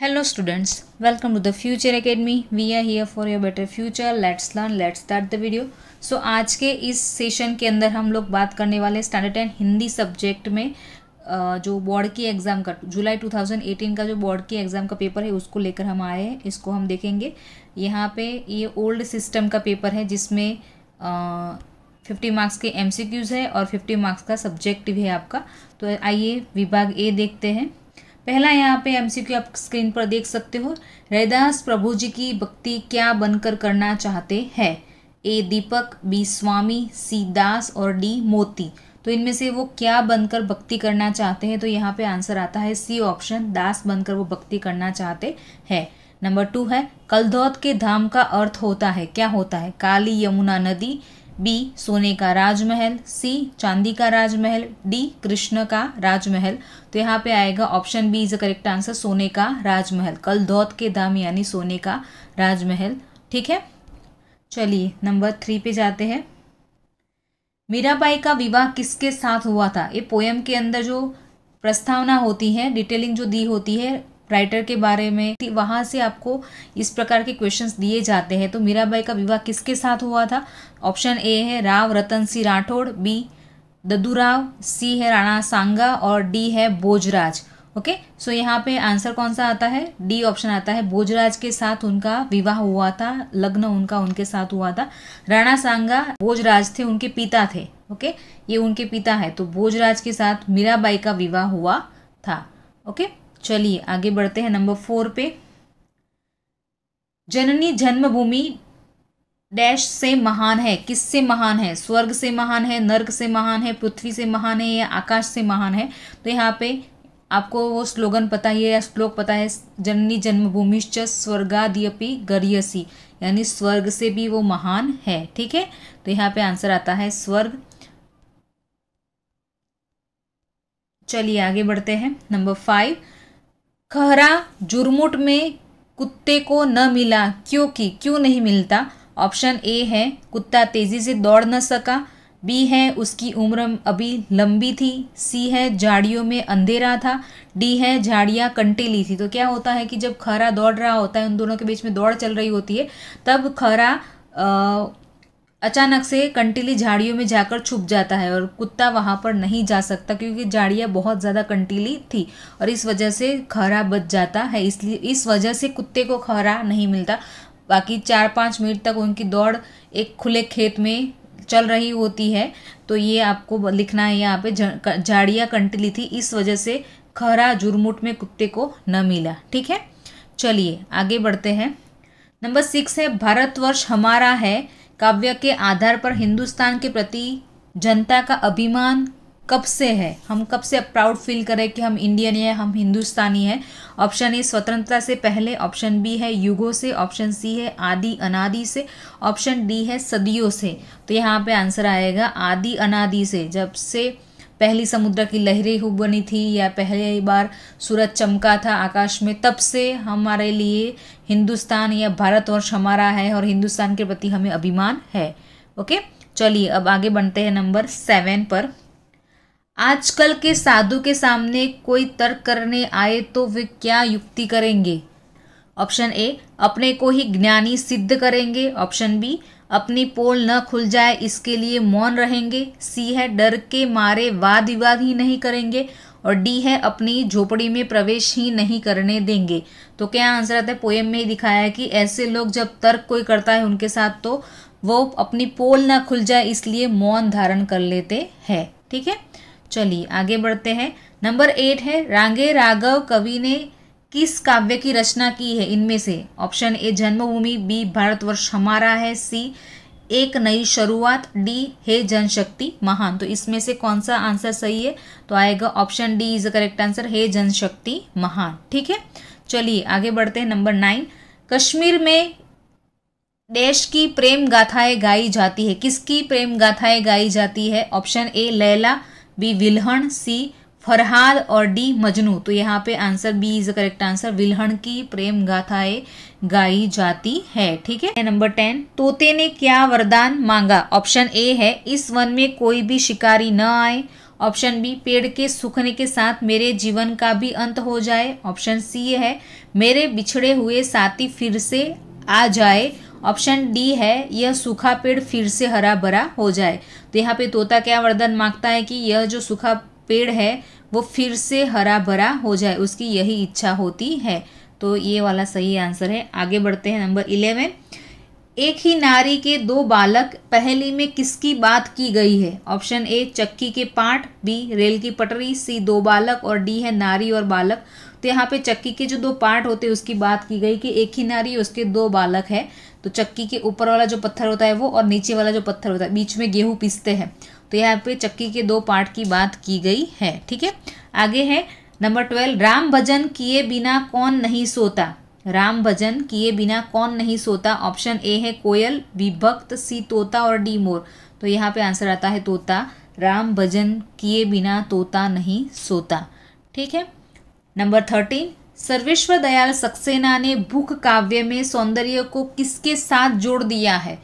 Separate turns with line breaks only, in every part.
hello students welcome to the future academy we are here for your better future let's learn let's start the video so आज के इस session के अंदर हम लोग बात करने वाले स्टैंडर्ड एंड हिंदी सब्जेक्ट में जो बोर्ड की एग्ज़ाम का जुलाई 2018 का जो बोर्ड की एग्ज़ाम का पेपर है उसको लेकर हम आए हैं इसको हम देखेंगे यहाँ पे ये ओल्ड सिस्टम का पेपर है जिसमें फिफ्टी मार्क्स के एम है और फिफ्टी मार्क्स का सब्जेक्ट भी है आपका तो आइए विभाग ए देखते हैं पहला यहाँ पे एमसीक्यू आप स्क्रीन पर देख सकते हो रैदास प्रभु जी की भक्ति क्या बनकर करना चाहते हैं ए दीपक बी स्वामी सी दास और डी मोती तो इनमें से वो क्या बनकर भक्ति करना चाहते हैं तो यहाँ पे आंसर आता है सी ऑप्शन दास बनकर वो भक्ति करना चाहते हैं नंबर टू है कलधौत के धाम का अर्थ होता है क्या होता है काली यमुना नदी बी सोने का राजमहल सी चांदी का राजमहल डी कृष्ण का राजमहल तो यहाँ पे आएगा option B is a correct answer सोने का राजमहल कल धौत के दाम यानी सोने का राजमहल ठीक है चलिए नंबर थ्री पे जाते हैं मीराबाई का विवाह किसके साथ हुआ था ये पोयम के अंदर जो प्रस्तावना होती है डिटेलिंग जो दी होती है राइटर के बारे में वहाँ से आपको इस प्रकार के क्वेश्चंस दिए जाते हैं तो मीराबाई का विवाह किसके साथ हुआ था ऑप्शन ए है राव रतन सिंह राठौड़ बी ददूराव सी है राणा सांगा और डी है बोझराज ओके सो यहाँ पे आंसर कौन सा आता है डी ऑप्शन आता है बोझराज के साथ उनका विवाह हुआ था लग्न उनका उनके साथ हुआ था राणा सांगा बोझराज थे उनके पिता थे ओके ये उनके पिता है तो बोझराज के साथ मीराबाई का विवाह हुआ था ओके चलिए आगे बढ़ते हैं नंबर फोर पे जननी जन्मभूमि डैश से महान है किससे महान है स्वर्ग से महान है नर्क से महान है पृथ्वी से महान है या आकाश से महान है तो यहाँ पे आपको वो स्लोगन पता ही है या श्लोक पता है जननी जन्मभूमि स्वर्गाद्यपि गरियसी यानी स्वर्ग से भी वो महान है ठीक है तो यहाँ पे आंसर आता है स्वर्ग चलिए आगे बढ़ते हैं नंबर फाइव खहरा जुरमुट में कुत्ते को न मिला क्योंकि क्यों नहीं मिलता ऑप्शन ए है कुत्ता तेज़ी से दौड़ न सका बी है उसकी उम्र अभी लंबी थी सी है झाड़ियों में अंधेरा था डी है झाड़ियाँ कंटेली थी तो क्या होता है कि जब खरा दौड़ रहा होता है उन दोनों के बीच में दौड़ चल रही होती है तब खरा अचानक से कंटीली झाड़ियों में जाकर छुप जाता है और कुत्ता वहाँ पर नहीं जा सकता क्योंकि झाड़ियाँ बहुत ज़्यादा कंटीली थी और इस वजह से खहरा बच जाता है इसलिए इस वजह से कुत्ते को खहरा नहीं मिलता बाकी चार पाँच मिनट तक उनकी दौड़ एक खुले खेत में चल रही होती है तो ये आपको लिखना है यहाँ पे झाड़ियाँ कंटीली थी इस वजह से खहरा जुरमुट में कुत्ते को न मिला ठीक है चलिए आगे बढ़ते हैं नंबर सिक्स है भारतवर्ष हमारा है काव्य के आधार पर हिंदुस्तान के प्रति जनता का अभिमान कब से है हम कब से प्राउड फील करें कि हम इंडियन हैं हम हिंदुस्तानी हैं ऑप्शन ए स्वतंत्रता से पहले ऑप्शन बी है युगों से ऑप्शन सी है आदि अनादि से ऑप्शन डी है सदियों से तो यहाँ पे आंसर आएगा आदि अनादि से जब से पहली समुद्र की लहरें बनी थी या पहली बार सूरज चमका था आकाश में तब से हमारे लिए हिंदुस्तान या भारतवर्ष हमारा है और हिंदुस्तान के प्रति हमें अभिमान है ओके चलिए अब आगे बढ़ते हैं नंबर सेवन पर आजकल के साधु के सामने कोई तर्क करने आए तो वे क्या युक्ति करेंगे ऑप्शन ए अपने को ही ज्ञानी सिद्ध करेंगे ऑप्शन बी अपनी पोल न खुल जाए इसके लिए मौन रहेंगे सी है डर के मारे वाद विवाद ही नहीं करेंगे और डी है अपनी झोपड़ी में प्रवेश ही नहीं करने देंगे तो क्या आंसर आता है पोएम में ही दिखाया है कि ऐसे लोग जब तर्क कोई करता है उनके साथ तो वो अपनी पोल ना खुल जाए इसलिए मौन धारण कर लेते हैं ठीक है चलिए आगे बढ़ते हैं नंबर एट है रांगे राघव कवि ने किस काव्य की रचना की है इनमें से ऑप्शन ए जन्मभूमि बी भारतवर्ष हमारा है सी एक नई शुरुआत डी हे जनशक्ति महान तो इसमें से कौन सा आंसर सही है तो आएगा option D is a correct answer हे जनशक्ति महान ठीक है चलिए आगे बढ़ते हैं नंबर नाइन कश्मीर में देश की प्रेम गाथाएं गाई जाती है किसकी प्रेम गाथाएं गाई जाती है option A Laila B Vilhan C Farhad और डी मजनू तो यहाँ पे answer B is the correct answer Vilhan की प्रेम गाथाए गाई जाती है ठीक है नंबर टेन तोते ने क्या वरदान मांगा ऑप्शन ए है इस वन में कोई भी शिकारी न आए ऑप्शन बी पेड़ के सूखने के साथ मेरे जीवन का भी अंत हो जाए ऑप्शन सी है मेरे बिछड़े हुए साथी फिर से आ जाए ऑप्शन डी है यह सूखा पेड़ फिर से हरा भरा हो जाए तो यहाँ पे तोता क्या वरदान मांगता है कि यह जो सूखा पेड़ है वो फिर से हरा भरा हो जाए उसकी यही इच्छा होती है तो ये वाला सही आंसर है आगे बढ़ते हैं नंबर इलेवन एक ही नारी के दो बालक पहली में किसकी बात की गई है ऑप्शन ए चक्की के पार्ट बी रेल की पटरी सी दो बालक और डी है नारी और बालक तो यहाँ पे चक्की के जो दो पार्ट होते हैं उसकी बात की गई कि एक ही नारी उसके दो बालक है तो चक्की के ऊपर वाला जो पत्थर होता है वो और नीचे वाला जो पत्थर होता है बीच में गेहूँ पीसते हैं तो यहाँ पे चक्की के दो पार्ट की बात की गई है ठीक है आगे है नंबर ट्वेल्व राम भजन किए बिना कौन नहीं सोता राम भजन किए बिना कौन नहीं सोता ऑप्शन ए है कोयल विभक्त सी तोता और डी मोर तो यहाँ पे आंसर आता है तोता राम भजन किए बिना तोता नहीं सोता ठीक है नंबर थर्टीन सर्वेश्वर दयाल सक्सेना ने भूख काव्य में सौंदर्य को किसके साथ जोड़ दिया है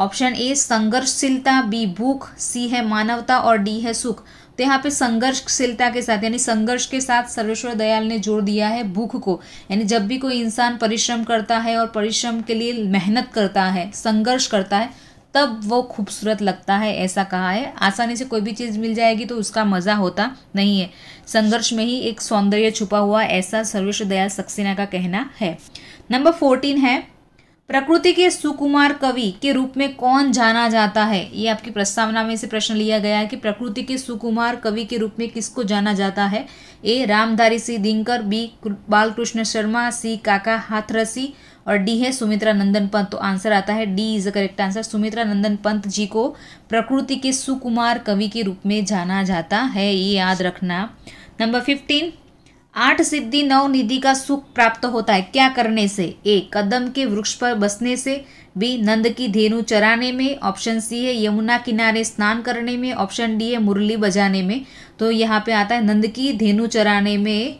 ऑप्शन ए संघर्षशीलता बी भूख सी है मानवता और डी है सुख तो यहाँ पे संघर्षशीलता के साथ यानी संघर्ष के साथ सर्वेश्वर दयाल ने जोड़ दिया है भूख को यानी जब भी कोई इंसान परिश्रम करता है और परिश्रम के लिए मेहनत करता है संघर्ष करता है तब वो खूबसूरत लगता है ऐसा कहा है आसानी से कोई भी चीज़ मिल जाएगी तो उसका मज़ा होता नहीं है संघर्ष में ही एक सौंदर्य छुपा हुआ ऐसा सर्वेश्वर दयाल सक्सेना का कहना है नंबर फोर्टीन है प्रकृति के सुकुमार कवि के रूप में कौन जाना जाता है ये आपकी प्रस्तावना में से प्रश्न लिया गया है कि प्रकृति के सुकुमार कवि के रूप में किसको जाना जाता है A Ramdhari Singh Dinkar B Balkrishna Sharma C Kaka Hathrasi और डी है सुमित्रा नंदन पंत तो आंसर आता है D is the correct answer Sumitra Nandan Pant ji को प्रकृति के सुकुमार कवि के रूप में जाना जाता है ये याद रखना नंबर फिफ्टीन आठ सिद्धि नव निधि का सुख प्राप्त होता है क्या करने से ए कदम के वृक्ष पर बसने से बी नंद की धेनु चराने में ऑप्शन सी है यमुना किनारे स्नान करने में ऑप्शन डी है मुरली बजाने में तो यहाँ पे आता है नंद की धेनु चराने में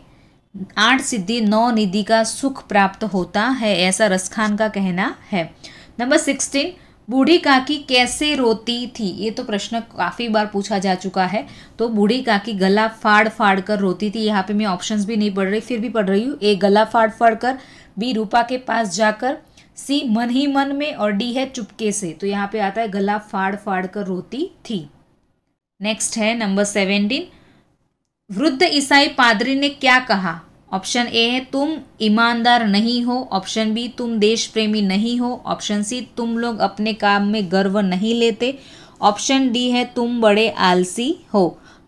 आठ सिद्धि नौ निधि का सुख प्राप्त होता है ऐसा रसखान का कहना है नंबर सिक्सटीन बूढ़ी काकी कैसे रोती थी ये तो प्रश्न काफ़ी बार पूछा जा चुका है तो बूढ़ी काकी गला फाड़ फाड़ कर रोती थी यहाँ पे मैं ऑप्शंस भी नहीं पढ़ रही फिर भी पढ़ रही हूँ ए गला फाड़ फाड़ कर बी रूपा के पास जाकर सी मन ही मन में और डी है चुपके से तो यहाँ पे आता है गला फाड़ फाड़ कर रोती थी नेक्स्ट है नंबर सेवेंटीन वृद्ध ईसाई पादरी ने क्या कहा ऑप्शन ए है तुम ईमानदार नहीं हो ऑप्शन बी तुम देश प्रेमी नहीं हो ऑप्शन सी तुम लोग अपने काम में गर्व नहीं लेते ऑप्शन डी है तुम बड़े आलसी हो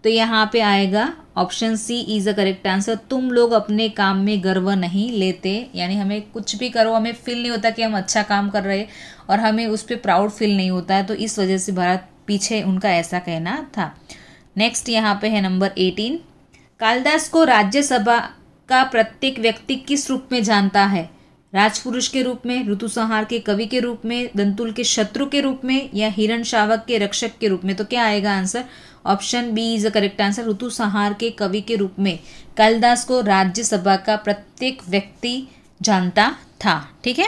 तो यहाँ पे आएगा option C is a correct answer तुम लोग अपने काम में गर्व नहीं लेते यानी हमें कुछ भी करो हमें फील नहीं होता कि हम अच्छा काम कर रहे और हमें उस पर प्राउड फील नहीं होता है तो इस वजह से भारत पीछे उनका ऐसा कहना था नेक्स्ट यहाँ पे है नंबर एटीन कालिदास को राज्यसभा का प्रत्येक व्यक्ति किस रूप में जानता है राजपुरुष के रूप में ऋतु संहार के कवि के रूप में दंतुल के शत्रु के रूप में या हिरण शावक के रक्षक के रूप में तो क्या आएगा answer option B is a correct answer Ritu Samhar के कवि के रूप में कालिदास को राज्यसभा का प्रत्येक व्यक्ति जानता था ठीक है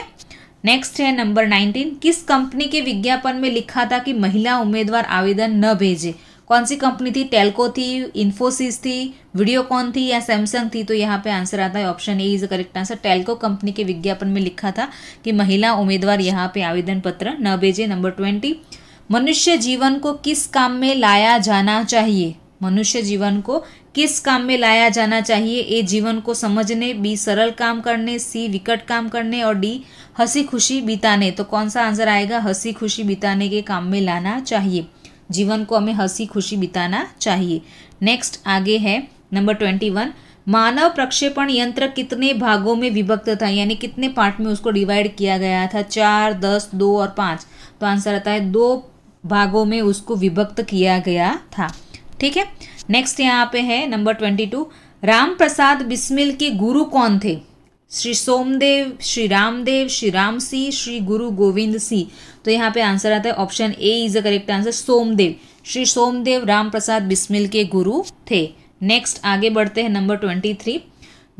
नेक्स्ट है नंबर नाइनटीन किस कंपनी के विज्ञापन में लिखा था कि महिला उम्मीदवार आवेदन न भेजे कौन सी कंपनी थी टेल्को थी इन्फोसिस थी वीडियोकॉन थी या सैमसंग थी तो यहाँ पे आंसर आता है option A is a correct answer Telco company के विज्ञापन में लिखा था कि महिला उम्मीदवार यहाँ पे आवेदन पत्र न भेजे नंबर ट्वेंटी मनुष्य जीवन को किस काम में लाया जाना चाहिए मनुष्य जीवन को किस काम में लाया जाना चाहिए ए जीवन को समझने बी सरल काम करने सी विकट काम करने और डी हंसी खुशी बिताने तो कौन सा आंसर आएगा हंसी खुशी बिताने के काम में लाना चाहिए जीवन को हमें हंसी खुशी बिताना चाहिए नेक्स्ट आगे है नंबर ट्वेंटी वन मानव प्रक्षेपण यंत्र कितने भागों में विभक्त था यानी कितने पार्ट में उसको डिवाइड किया गया था चार दस दो और पाँच तो आंसर आता है दो भागों में उसको विभक्त किया गया था ठीक है नेक्स्ट यहाँ पे है number twenty two Ram Prasad Bismil के गुरु कौन थे श्री सोमदेव श्री रामदेव श्री राम सिंह श्री गुरु गोविंद सिंह तो यहाँ पे आंसर आता है option A is a correct answer Somdev Shri Somdev Ram Prasad Bismil के गुरु थे नेक्स्ट आगे बढ़ते हैं नंबर ट्वेंटी थ्री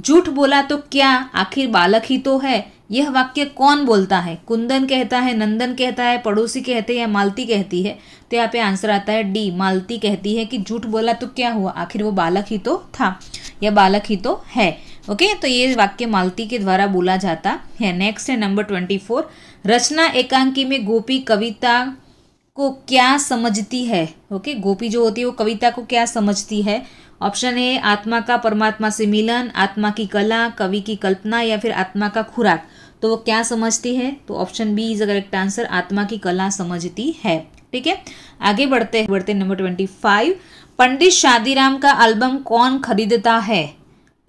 झूठ बोला तो क्या आखिर बालक ही तो है यह वाक्य कौन बोलता है कुंदन कहता है नंदन कहता है पड़ोसी कहते हैं या मालती कहती है तो यहाँ पे आंसर आता है डी मालती कहती है कि झूठ बोला तो क्या हुआ आखिर वो बालक ही तो था या बालक ही तो है ओके तो ये वाक्य मालती के द्वारा बोला जाता है नेक्स्ट है नंबर ट्वेंटी फोर रचना एकांकी में गोपी कविता को क्या समझती है ओके गोपी जो होती है वो कविता को क्या समझती है ऑप्शन ए आत्मा का परमात्मा से मिलन आत्मा की कला कवि की कल्पना या फिर आत्मा का खुराक तो वो क्या समझती है तो option B is a correct answer आत्मा की कला समझती है ठीक है आगे बढ़ते बढ़ते number twenty five Pandit Shadiram का एल्बम कौन खरीदता है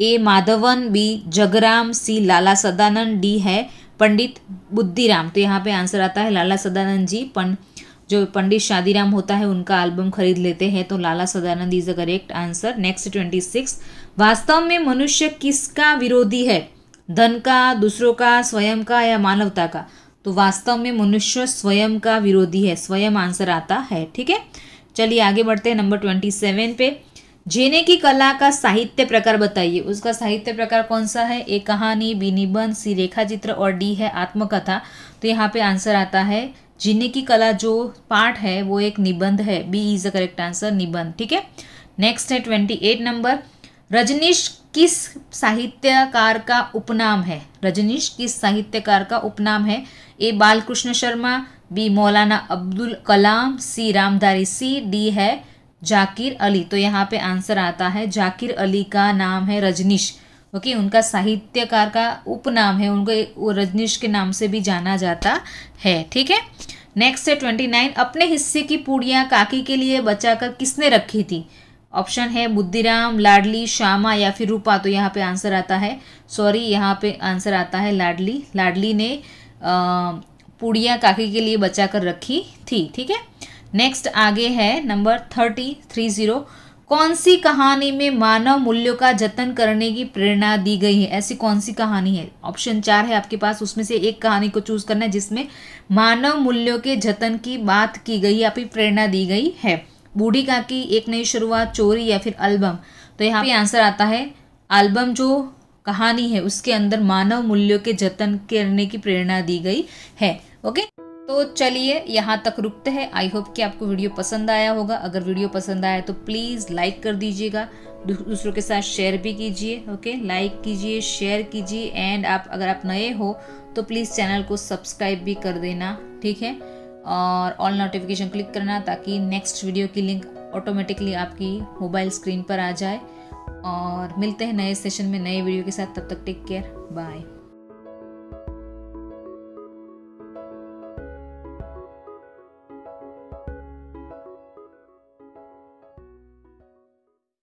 A Madhavan B Jagram C Lala Sadanand D है पंडित बुद्धिराम तो यहाँ पे आंसर आता है लाला सदानंद जी पन जो पंडित शादीराम होता है उनका एल्बम खरीद लेते हैं तो Lala Sadanand is the correct answer next twenty six वास्तव में मनुष्य किसका विरोधी है धन का दूसरों का स्वयं का या मानवता का तो वास्तव में मनुष्य स्वयं का विरोधी है स्वयं आंसर आता है ठीक है चलिए आगे बढ़ते हैं नंबर ट्वेंटी सेवन पे जीने की कला का साहित्य प्रकार बताइए उसका साहित्य प्रकार कौन सा है ए कहानी बी निबंध सी रेखा चित्र और डी है आत्मकथा तो यहाँ पे आंसर आता है जीने की कला जो पार्ट है वो एक निबंध है B is the correct answer निबंध ठीक है नेक्स्ट है ट्वेंटी एट नंबर रजनीश किस साहित्यकार का उपनाम है रजनीश किस साहित्यकार का उपनाम है ए Balkrishna Sharma B Maulana Abdul Kalam C Ramdhari C D है जाकिर अली तो यहाँ पे आंसर आता है जाकिर अली का नाम है रजनीश ओके okay, उनका साहित्यकार का उपनाम है उनको रजनीश के नाम से भी जाना जाता है ठीक है नेक्स्ट है ट्वेंटी नाइन अपने हिस्से की पूड़ियाँ काकी के लिए बचाकर किसने रखी थी ऑप्शन है बुद्धिराम लाडली श्यामा या फिर रूपा तो यहाँ पे आंसर आता है सॉरी यहाँ पे आंसर आता है लाडली लाडली ने पूड़ियाँ काकी के लिए बचा कर रखी थी ठीक है नेक्स्ट आगे है नंबर थर्टी थ्री जीरो कौन सी कहानी में मानव मूल्यों का जतन करने की प्रेरणा दी गई है ऐसी कौन सी कहानी है ऑप्शन चार है आपके पास उसमें से एक कहानी को चूज करना है जिसमें मानव मूल्यों के जतन की बात की गई या फिर प्रेरणा दी गई है बूढ़ी का की एक नई शुरुआत चोरी या फिर अल्बम तो यहाँ पे आंसर आता है अल्बम जो कहानी है उसके अंदर मानव मूल्यों के जतन करने की प्रेरणा दी गई है ओके तो चलिए यहाँ तक रुकते हैं आई होप कि आपको वीडियो पसंद आया होगा अगर वीडियो पसंद आया तो प्लीज़ लाइक कर दीजिएगा दूसरों के साथ शेयर भी कीजिए ओके लाइक कीजिए शेयर कीजिए एंड आप अगर आप नए हो तो प्लीज़ चैनल को सब्सक्राइब भी कर देना ठीक है और ऑल नोटिफिकेशन क्लिक करना ताकि नेक्स्ट वीडियो की लिंक ऑटोमेटिकली आपकी मोबाइल स्क्रीन पर आ जाए और मिलते हैं नए सेशन में नए वीडियो के साथ तब तक टेक केयर बाय